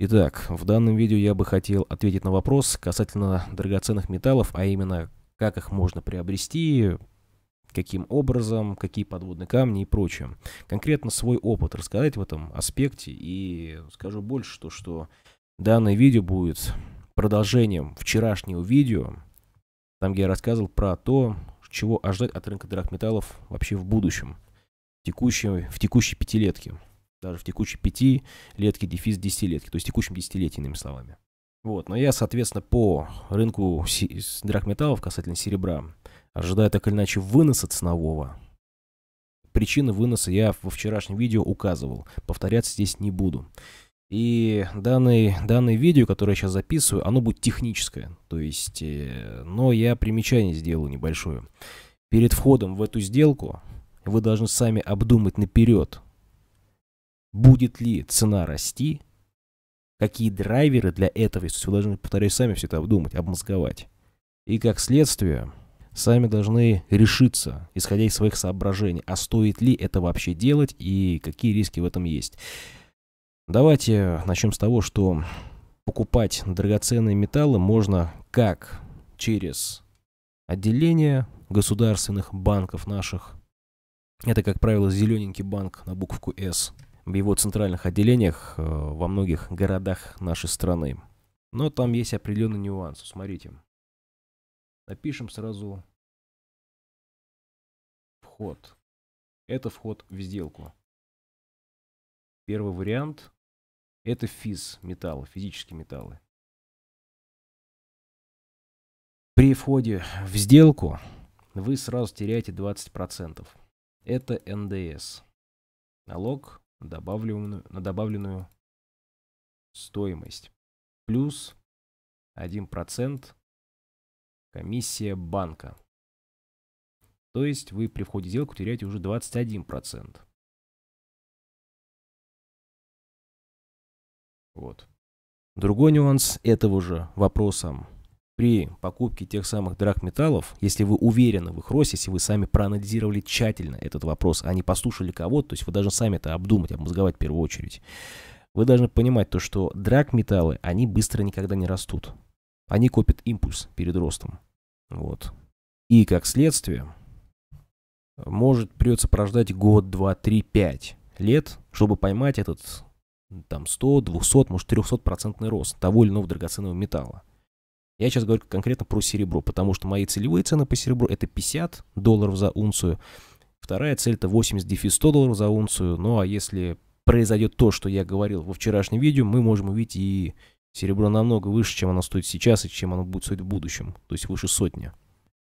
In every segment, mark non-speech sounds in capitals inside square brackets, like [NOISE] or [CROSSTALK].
Итак, в данном видео я бы хотел ответить на вопрос касательно драгоценных металлов, а именно, как их можно приобрести, каким образом, какие подводные камни и прочее. Конкретно свой опыт рассказать в этом аспекте и скажу больше, то, что данное видео будет продолжением вчерашнего видео, там где я рассказывал про то, чего ожидать от рынка драгметаллов вообще в будущем, в текущей, в текущей пятилетке даже в текущей пятилетке, дефис десятилетки, то есть в текущем десятилетии, иными словами. Вот, но я, соответственно, по рынку драгметаллов касательно серебра ожидаю так или иначе выноса ценового. Причины выноса я во вчерашнем видео указывал, повторяться здесь не буду. И данное, данное видео, которое я сейчас записываю, оно будет техническое, то есть, э, но я примечание сделаю небольшое. Перед входом в эту сделку вы должны сами обдумать наперед, будет ли цена расти, какие драйверы для этого, если вы должны, повторяю, сами все это обдумать, обмозговать. И как следствие, сами должны решиться, исходя из своих соображений, а стоит ли это вообще делать и какие риски в этом есть. Давайте начнем с того, что покупать драгоценные металлы можно как через отделение государственных банков наших. Это, как правило, зелененький банк на буковку «С», в его центральных отделениях э, во многих городах нашей страны. Но там есть определенный нюанс. Смотрите. Напишем сразу вход. Это вход в сделку. Первый вариант – это физ металлы, физические металлы. При входе в сделку вы сразу теряете 20%. Это НДС. Налог на добавленную, на добавленную стоимость. Плюс 1% комиссия банка. То есть вы при входе в сделку теряете уже 21%. Вот. Другой нюанс этого же вопроса при покупке тех самых драгметаллов, если вы уверены в их росте, если вы сами проанализировали тщательно этот вопрос, а не послушали кого-то, то есть вы должны сами это обдумать, обмозговать в первую очередь, вы должны понимать то, что драгметаллы, они быстро никогда не растут. Они копят импульс перед ростом. Вот. И как следствие, может придется прождать год, два, три, пять лет, чтобы поймать этот там 100, 200, может 300 процентный рост того или иного драгоценного металла. Я сейчас говорю конкретно про серебро, потому что мои целевые цены по серебру это 50 долларов за унцию. Вторая цель это 80 дефис 100 долларов за унцию. Ну а если произойдет то, что я говорил во вчерашнем видео, мы можем увидеть и серебро намного выше, чем оно стоит сейчас и чем оно будет стоить в будущем, то есть выше сотни.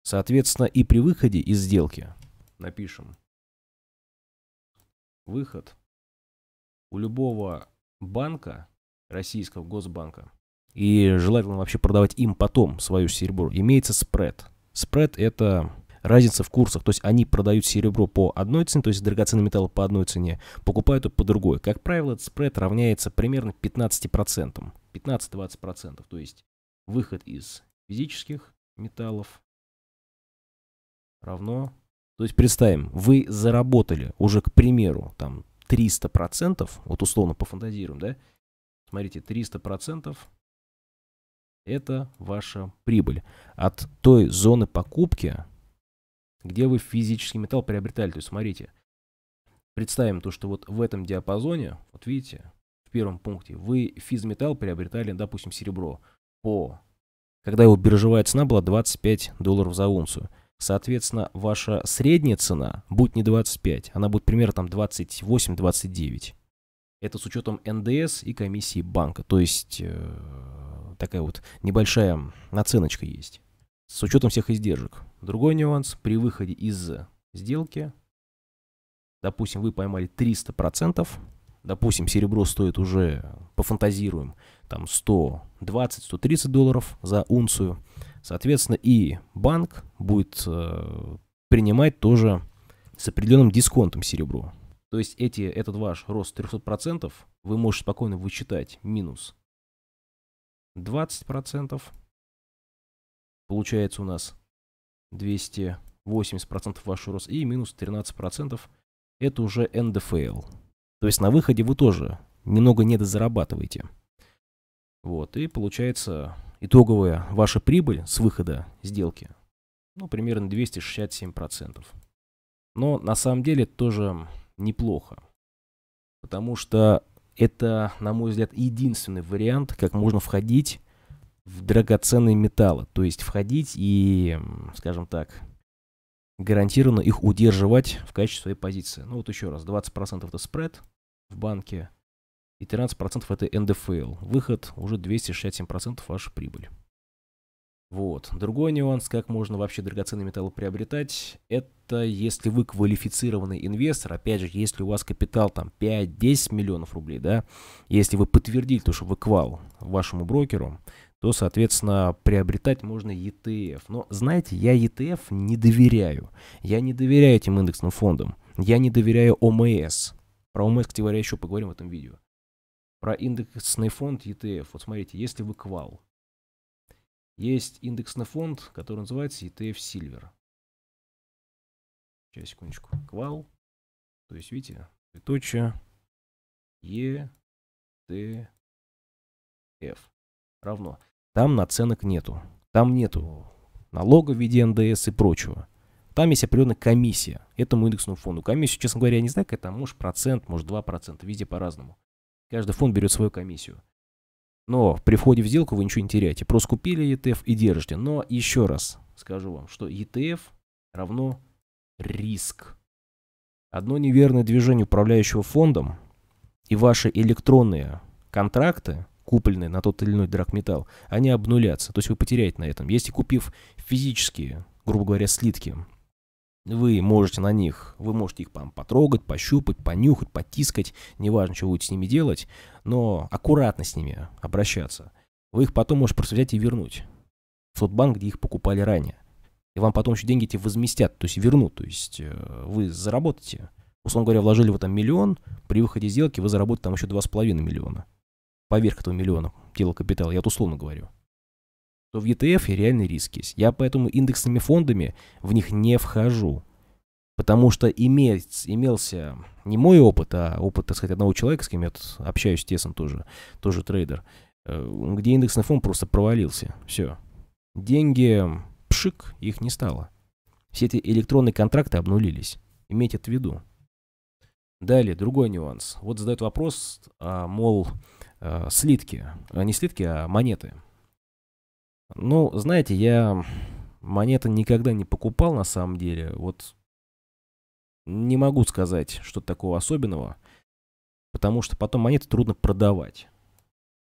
Соответственно, и при выходе из сделки напишем выход у любого банка, российского госбанка, и желательно вообще продавать им потом свое серебро, имеется спред. Спред – это разница в курсах, то есть они продают серебро по одной цене, то есть драгоценный металл по одной цене, покупают по другой. Как правило, этот спред равняется примерно 15%, 15-20%, то есть выход из физических металлов равно... То есть представим, вы заработали уже, к примеру, там 300%, вот условно пофантазируем, да? Смотрите, 300% это ваша прибыль от той зоны покупки, где вы физический металл приобретали. То есть смотрите, представим то, что вот в этом диапазоне, вот видите, в первом пункте, вы физметалл приобретали, допустим, серебро по, когда его биржевая цена была 25 долларов за унцию. Соответственно, ваша средняя цена будет не 25, она будет примерно там 28-29. Это с учетом НДС и комиссии банка. То есть э, такая вот небольшая наценочка есть. С учетом всех издержек. Другой нюанс. При выходе из сделки, допустим, вы поймали 300%, допустим, серебро стоит уже, пофантазируем, там 120-130 долларов за унцию, соответственно, и банк будет э, принимать тоже с определенным дисконтом серебро. То есть эти, этот ваш рост 300% вы можете спокойно вычитать минус 20%. Получается у нас 280% ваш рост и минус 13% это уже НДФЛ. То есть на выходе вы тоже немного недозарабатываете. Вот, и получается итоговая ваша прибыль с выхода сделки, ну, примерно 267%. Но на самом деле тоже неплохо, потому что это, на мой взгляд, единственный вариант, как можно входить в драгоценные металлы. То есть входить и, скажем так, гарантированно их удерживать в качестве своей позиции. Ну вот еще раз, 20% это спред в банке и 13% это NDFL, Выход уже 267% вашей прибыли. Вот. Другой нюанс, как можно вообще драгоценные металлы приобретать, это если вы квалифицированный инвестор, опять же, если у вас капитал там 5-10 миллионов рублей, да, если вы подтвердили то, что вы квал вашему брокеру, то, соответственно, приобретать можно ETF. Но, знаете, я ETF не доверяю. Я не доверяю этим индексным фондам. Я не доверяю ОМС. Про ОМС, кстати говоря, еще поговорим в этом видео. Про индексный фонд ETF. Вот смотрите, если вы квал, есть индексный фонд, который называется ETF Silver. Сейчас, секундочку. Квал. То есть, видите, точка E, T, F равно. Там наценок нету. Там нету налога в виде НДС и прочего. Там есть определенная комиссия этому индексному фонду. Комиссию, честно говоря, я не знаю, какая там, может процент, может два процента. везде по-разному. Каждый фонд берет свою комиссию. Но при входе в сделку вы ничего не теряете. Просто купили ETF и держите. Но еще раз скажу вам, что ETF равно риск. Одно неверное движение управляющего фондом и ваши электронные контракты, купленные на тот или иной драгметалл, они обнулятся. То есть вы потеряете на этом. Если купив физические, грубо говоря, слитки вы можете на них, вы можете их потрогать, пощупать, понюхать, потискать, неважно, что вы будете с ними делать, но аккуратно с ними обращаться. Вы их потом можете просто взять и вернуть в тот банк, где их покупали ранее. И вам потом еще деньги эти возместят, то есть вернут, то есть э, вы заработаете. Условно говоря, вложили в этом миллион, при выходе сделки вы заработаете там еще 2,5 миллиона. Поверх этого миллиона дело капитала, я вот условно говорю. Но в ETF реальный риск есть. Я поэтому индексными фондами в них не вхожу. Потому что иметь, имелся не мой опыт, а опыт, так сказать, одного человека, с кем я общаюсь тесно тоже, тоже трейдер, э, где индексный фонд просто провалился. Все. Деньги, пшик, их не стало. Все эти электронные контракты обнулились. Имейте это в виду. Далее, другой нюанс. Вот задают вопрос, а, мол, э, слитки. А, не слитки, а монеты. Ну, знаете, я монеты никогда не покупал на самом деле. Вот не могу сказать, что такого особенного, потому что потом монеты трудно продавать.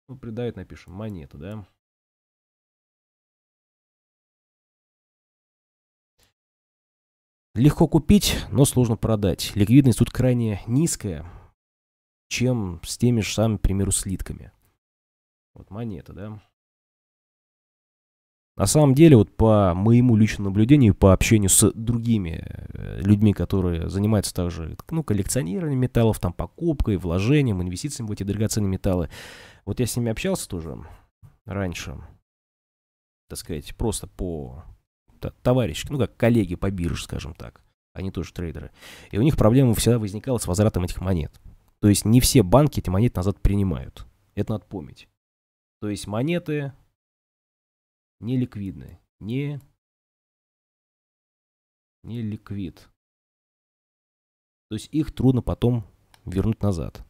Ну, придает, напишем, монету, да? Легко купить, но сложно продать. Ликвидность тут крайне низкая, чем с теми же самыми, к примеру, слитками. Вот монета, да? На самом деле, вот по моему личному наблюдению, по общению с другими э, людьми, которые занимаются также ну, коллекционированием металлов, там, покупкой, вложением, инвестициями в эти драгоценные металлы, вот я с ними общался тоже раньше, так сказать, просто по товарищ, ну как коллеги по бирже, скажем так, они тоже трейдеры. И у них проблема всегда возникала с возвратом этих монет. То есть не все банки эти монеты назад принимают. Это надо помнить. То есть монеты не ликвидны. Не, не ликвид. То есть их трудно потом вернуть назад.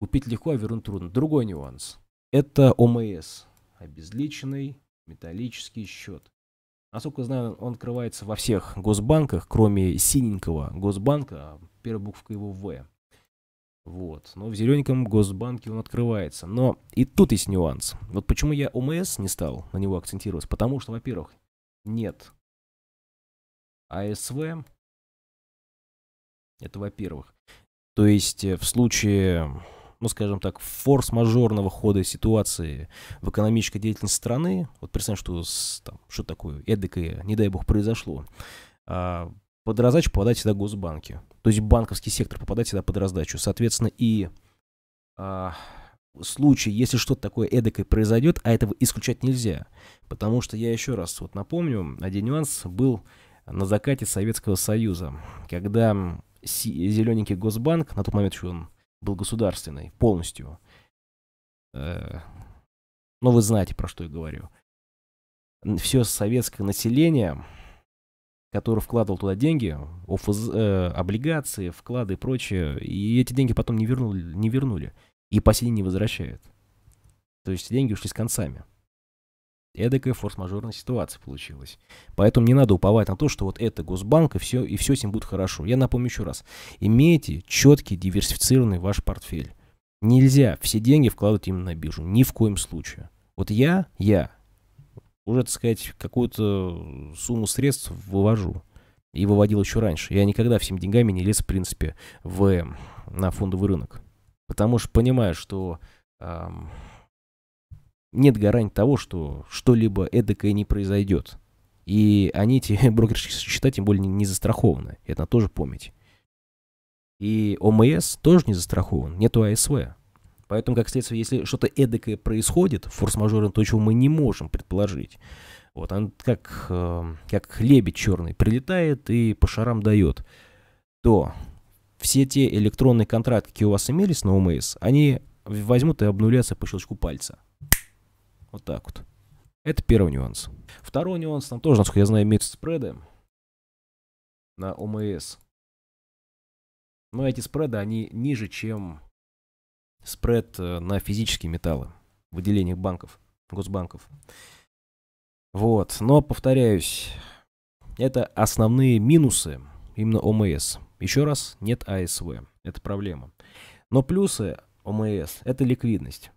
Купить легко, а вернуть трудно. Другой нюанс. Это ОМС. Обезличенный металлический счет. Насколько знаю, он открывается во всех госбанках, кроме синенького госбанка, а первая буква его В. Вот. Но в зелененьком госбанке он открывается. Но и тут есть нюанс. Вот почему я ОМС не стал на него акцентироваться. Потому что, во-первых, нет АСВ. Это во-первых. То есть э, в случае, ну скажем так, форс-мажорного хода ситуации в экономической деятельности страны, вот представим, что, там, что такое эдакое, не дай бог, произошло, а, под раздачу подать всегда госбанки. То есть банковский сектор попадает всегда под раздачу. Соответственно, и а, случай, если что-то такое эдакое произойдет, а этого исключать нельзя. Потому что я еще раз вот напомню, один нюанс был на закате Советского Союза, когда зелененький Госбанк, на тот момент еще он был государственный полностью, э, ну вы знаете, про что я говорю, все советское население который вкладывал туда деньги, офз, э, облигации, вклады и прочее, и эти деньги потом не вернули, не вернули и по сей день не возвращают. То есть деньги ушли с концами. Эдакая форс-мажорная ситуация получилась. Поэтому не надо уповать на то, что вот это Госбанк и все, и все с ним будет хорошо. Я напомню еще раз. Имейте четкий, диверсифицированный ваш портфель. Нельзя все деньги вкладывать именно на биржу. Ни в коем случае. Вот я, я, уже, так сказать, какую-то э, сумму средств вывожу. И выводил еще раньше. Я никогда всеми деньгами не лез, в принципе, в, на фондовый рынок. Потому что понимаю, что эм, нет гарантии того, что что-либо эдакое не произойдет. И они, эти [LAUGHS] брокерские счета, тем более, не застрахованы. Это тоже помнить. И ОМС тоже не застрахован, нету АСВ. Поэтому, как следствие, если что-то эдакое происходит, форс-мажоры, то, чего мы не можем предположить, вот, он как, э, как лебедь черный прилетает и по шарам дает, то все те электронные контракты, какие у вас имелись на OMS, они возьмут и обнулятся по щелчку пальца. Вот так вот. Это первый нюанс. Второй нюанс, там тоже, насколько я знаю, имеются спреды на ОМС. Но эти спреды, они ниже, чем спред э, на физические металлы в отделениях банков, госбанков. Вот, но повторяюсь, это основные минусы именно ОМС. Еще раз, нет АСВ, это проблема. Но плюсы ОМС – это ликвидность.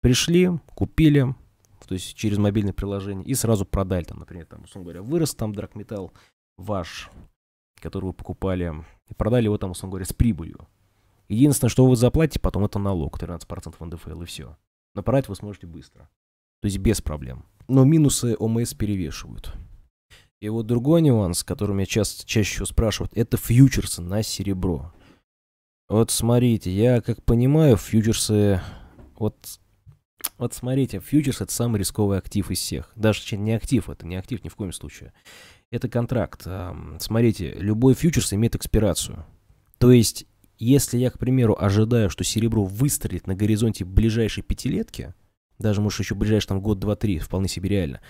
Пришли, купили, то есть через мобильное приложение, и сразу продали, там, например, там, условно говоря, вырос там драгметалл ваш, который вы покупали, и продали его там, условно говоря, с прибылью. Единственное, что вы заплатите, потом это налог, 13% НДФЛ и все. Но порать вы сможете быстро. То есть без проблем. Но минусы ОМС перевешивают. И вот другой нюанс, который меня часто, чаще всего спрашивают, это фьючерсы на серебро. Вот смотрите, я как понимаю, фьючерсы... Вот, вот смотрите, фьючерс это самый рисковый актив из всех. Даже не актив, это не актив ни в коем случае. Это контракт. Смотрите, любой фьючерс имеет экспирацию. То есть если я, к примеру, ожидаю, что серебро выстрелит на горизонте ближайшей пятилетки, даже, может, еще ближайший там год, два, три, вполне себе реально,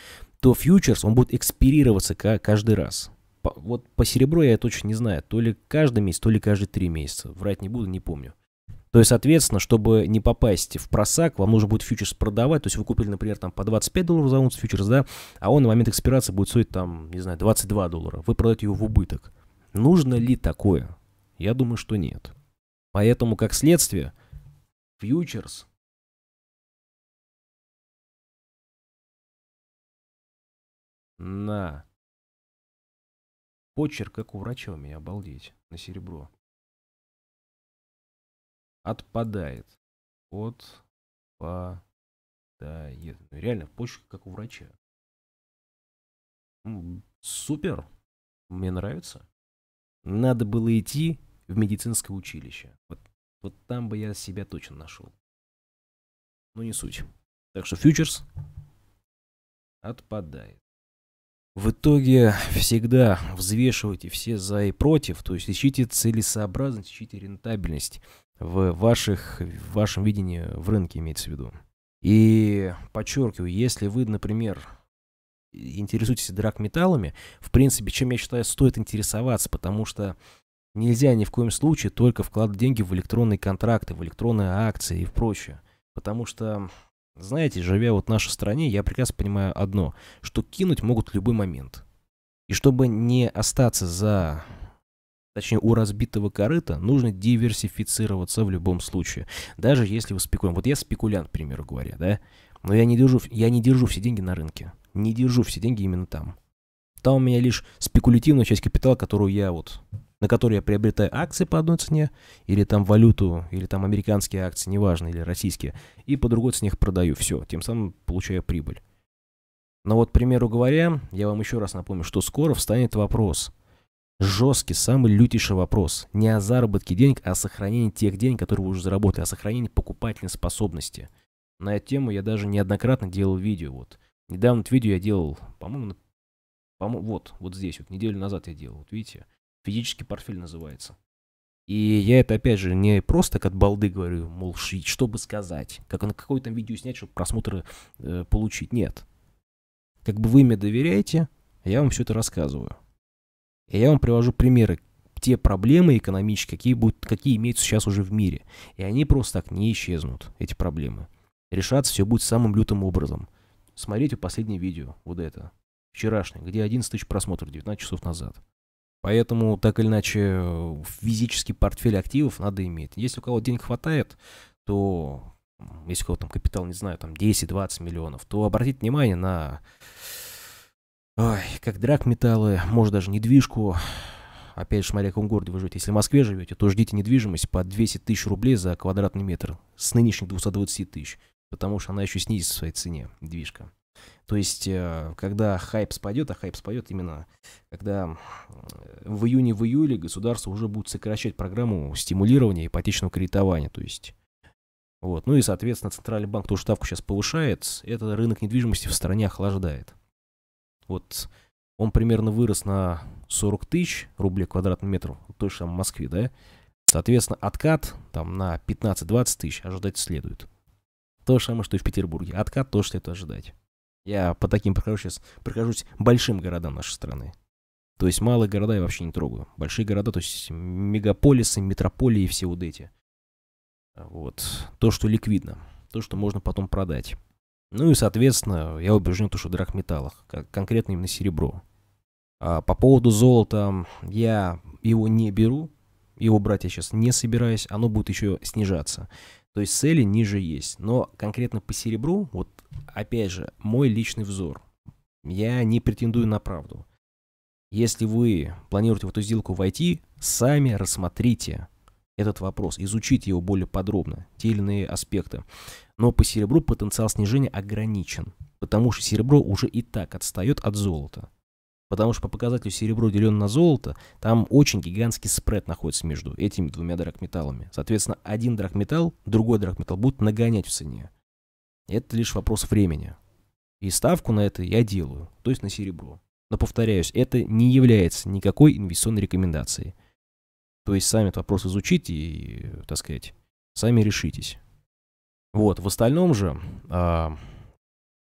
то фьючерс, он будет экспирироваться каждый раз. По, вот по серебру я точно не знаю, то ли каждый месяц, то ли каждые три месяца. Врать не буду, не помню. То есть, соответственно, чтобы не попасть в просак, вам нужно будет фьючерс продавать. То есть вы купили, например, там по 25 долларов за унцию фьючерс, да, а он на момент экспирации будет стоить там, не знаю, 22 доллара. Вы продаете его в убыток. Нужно ли такое? Я думаю, что нет. Поэтому, как следствие, фьючерс на почерк, как у врача у меня, обалдеть, на серебро. Отпадает. Отпадает. Ну, реально, почерк, как у врача. Супер. Мне нравится. Надо было идти в медицинское училище. Вот, вот там бы я себя точно нашел. Но ну, не суть. Так что фьючерс отпадает. В итоге всегда взвешивайте все за и против, то есть ищите целесообразность, ищите рентабельность в, ваших, в вашем видении в рынке имеется в виду. И подчеркиваю, если вы, например, интересуетесь драгметаллами, в принципе, чем я считаю, стоит интересоваться, потому что Нельзя ни в коем случае только вкладывать деньги в электронные контракты, в электронные акции и в прочее. Потому что, знаете, живя вот в нашей стране, я прекрасно понимаю одно, что кинуть могут в любой момент. И чтобы не остаться за точнее у разбитого корыта, нужно диверсифицироваться в любом случае. Даже если вы спекулянт. Вот я спекулянт, к примеру говоря, да? Но я не держу, я не держу все деньги на рынке. Не держу все деньги именно там. Там у меня лишь спекулятивная часть капитала, которую я вот на которой я приобретаю акции по одной цене, или там валюту, или там американские акции, неважно, или российские, и по другой цене их продаю. Все, тем самым получаю прибыль. Но вот, к примеру говоря, я вам еще раз напомню, что скоро встанет вопрос. Жесткий, самый лютейший вопрос. Не о заработке денег, а о сохранении тех денег, которые вы уже заработали, о сохранении покупательной способности. На эту тему я даже неоднократно делал видео. Вот. Недавно это видео я делал, по-моему, вот, вот здесь, вот неделю назад я делал, вот видите, физический портфель называется. И я это, опять же, не просто как от балды говорю, мол, что бы сказать, как на какое там видео снять, чтобы просмотры э, получить. Нет. Как бы вы мне доверяете, я вам все это рассказываю. И я вам привожу примеры, те проблемы экономические, какие, будут, какие имеются сейчас уже в мире. И они просто так не исчезнут, эти проблемы. Решаться все будет самым лютым образом. Смотрите последнее видео, вот это вчерашний, где 11 тысяч просмотров 19 часов назад. Поэтому, так или иначе, физический портфель активов надо иметь. Если у кого денег хватает, то если у кого там капитал, не знаю, там 10-20 миллионов, то обратите внимание на ой, как металлы, может даже недвижку. Опять же, смотря в каком городе вы живете. Если в Москве живете, то ждите недвижимость по 200 тысяч рублей за квадратный метр с нынешних 220 тысяч, потому что она еще снизится в своей цене, недвижка. То есть, э, когда хайп спадет, а хайп спадет именно, когда э, в июне-в июле государство уже будет сокращать программу стимулирования ипотечного кредитования, то есть... Вот. Ну и, соответственно, Центральный банк ту ставку сейчас повышает, это рынок недвижимости в стране охлаждает. Вот он примерно вырос на 40 тысяч рублей квадратный метр в той же самой Москве, да? Соответственно, откат там на 15-20 тысяч ожидать следует. То же самое, что и в Петербурге. Откат то что это ожидать. Я по таким прохожу сейчас, прохожусь большим городам нашей страны. То есть малые города я вообще не трогаю. Большие города, то есть мегаполисы, метрополии и все вот эти. Вот. То, что ликвидно. То, что можно потом продать. Ну и, соответственно, я убежден, то, что в драгметаллах. Конкретно именно серебро. А по поводу золота, я его не беру. Его брать я сейчас не собираюсь. Оно будет еще снижаться. То есть цели ниже есть. Но конкретно по серебру, вот опять же, мой личный взор. Я не претендую на правду. Если вы планируете в эту сделку войти, сами рассмотрите этот вопрос, изучите его более подробно, те или иные аспекты. Но по серебру потенциал снижения ограничен, потому что серебро уже и так отстает от золота. Потому что по показателю серебро деленное на золото, там очень гигантский спред находится между этими двумя драгметаллами. Соответственно, один драгметалл, другой драгметалл будут нагонять в цене. Это лишь вопрос времени. И ставку на это я делаю, то есть на серебро. Но повторяюсь, это не является никакой инвестиционной рекомендацией. То есть сами этот вопрос изучите и, так сказать, сами решитесь. Вот, в остальном же, а,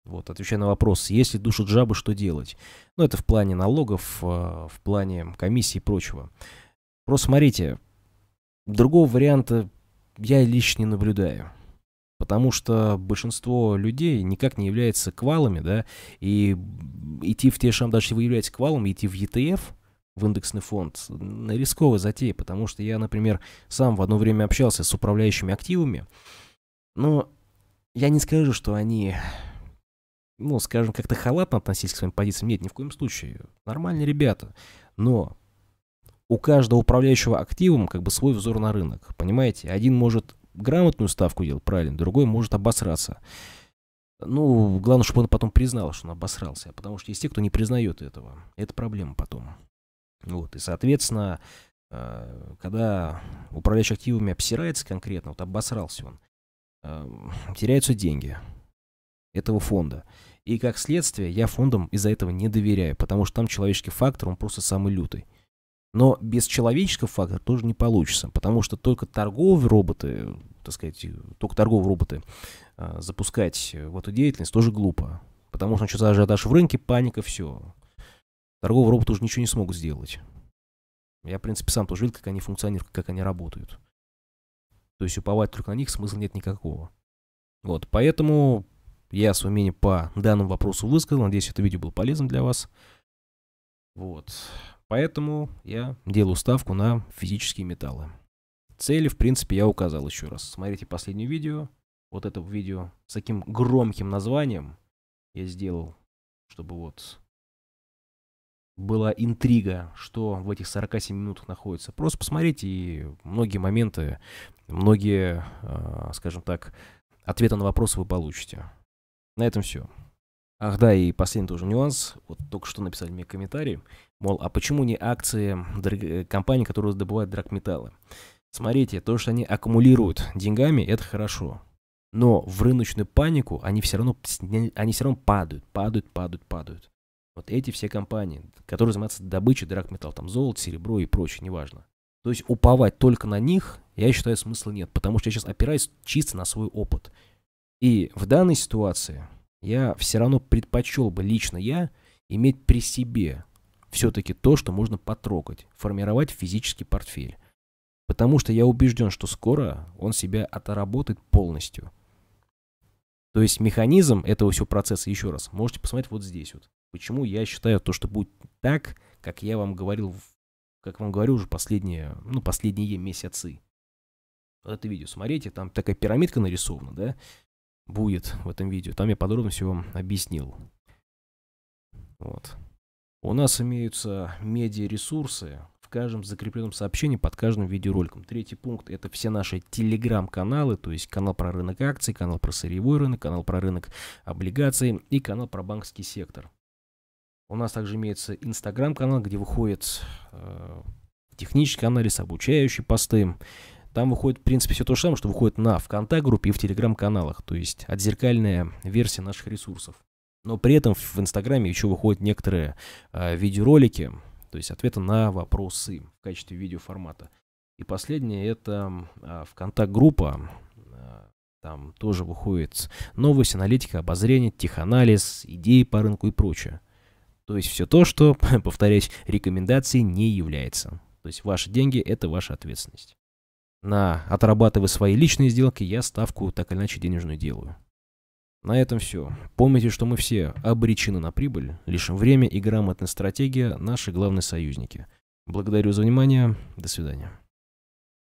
вот, отвечая на вопрос, если душат жабы, что делать? Ну, это в плане налогов, э, в плане комиссий и прочего. Просто смотрите, другого варианта я лично не наблюдаю. Потому что большинство людей никак не является квалами, да, и идти в ТШМ, даже если вы являетесь квалом, идти в ETF, в индексный фонд, рисковая затея, потому что я, например, сам в одно время общался с управляющими активами, но я не скажу, что они ну, скажем, как-то халатно относились к своим позициям. Нет, ни в коем случае. Нормальные ребята. Но у каждого управляющего активом как бы свой взор на рынок. Понимаете? Один может грамотную ставку делать, правильно, другой может обосраться. Ну, главное, чтобы он потом признал, что он обосрался. Потому что есть те, кто не признает этого. Это проблема потом. Вот, и, соответственно, э, когда управляющий активами обсирается конкретно, вот обосрался он, э, теряются деньги этого фонда. И как следствие, я фондам из-за этого не доверяю, потому что там человеческий фактор, он просто самый лютый. Но без человеческого фактора тоже не получится, потому что только торговые роботы, так сказать, только торговые роботы э, запускать в эту деятельность тоже глупо. Потому что начнется ажиотаж в рынке, паника, все. Торговые роботы уже ничего не смогут сделать. Я, в принципе, сам тоже видел, как они функционируют, как они работают. То есть уповать только на них смысла нет никакого. Вот, поэтому я свое мнение по данному вопросу высказал. Надеюсь, это видео было полезным для вас. Вот. Поэтому я делаю ставку на физические металлы. Цели, в принципе, я указал еще раз. Смотрите последнее видео. Вот это видео с таким громким названием я сделал, чтобы вот была интрига, что в этих 47 минутах находится. Просто посмотрите, и многие моменты, многие, а, скажем так, ответы на вопросы вы получите. На этом все. Ах да, и последний тоже нюанс. Вот только что написали мне комментарий, мол, а почему не акции э, компаний, которые добывают драгметаллы? Смотрите, то, что они аккумулируют деньгами, это хорошо. Но в рыночную панику они все равно, они все равно падают, падают, падают, падают. Вот эти все компании, которые занимаются добычей драгметаллов, там золото, серебро и прочее, неважно. То есть уповать только на них, я считаю, смысла нет, потому что я сейчас опираюсь чисто на свой опыт. И в данной ситуации я все равно предпочел бы лично я иметь при себе все-таки то, что можно потрогать, формировать физический портфель. Потому что я убежден, что скоро он себя отработает полностью. То есть механизм этого всего процесса, еще раз, можете посмотреть вот здесь вот. Почему я считаю то, что будет так, как я вам говорил, как вам говорю уже последние, ну, последние месяцы. Вот это видео смотрите, там такая пирамидка нарисована, да? будет в этом видео. Там я подробно все вам объяснил. Вот. У нас имеются медиаресурсы в каждом закрепленном сообщении под каждым видеороликом. Третий пункт – это все наши телеграм-каналы, то есть канал про рынок акций, канал про сырьевой рынок, канал про рынок облигаций и канал про банковский сектор. У нас также имеется инстаграм-канал, где выходит э, технический анализ, обучающие посты, там выходит, в принципе, все то же самое, что выходит на ВКонтакт-группе и в Телеграм-каналах, то есть отзеркальная версия наших ресурсов. Но при этом в Инстаграме еще выходят некоторые э, видеоролики, то есть ответы на вопросы в качестве видеоформата. И последнее это э, ВКонтакт-группа, а, там тоже выходит новость, аналитика, обозрение, теханализ, идеи по рынку и прочее. То есть все то, что, [LAUGHS] повторяюсь, рекомендацией не является. То есть ваши деньги – это ваша ответственность на отрабатывая свои личные сделки, я ставку так или иначе денежную делаю. На этом все. Помните, что мы все обречены на прибыль, лишь время и грамотная стратегия – наши главные союзники. Благодарю за внимание. До свидания.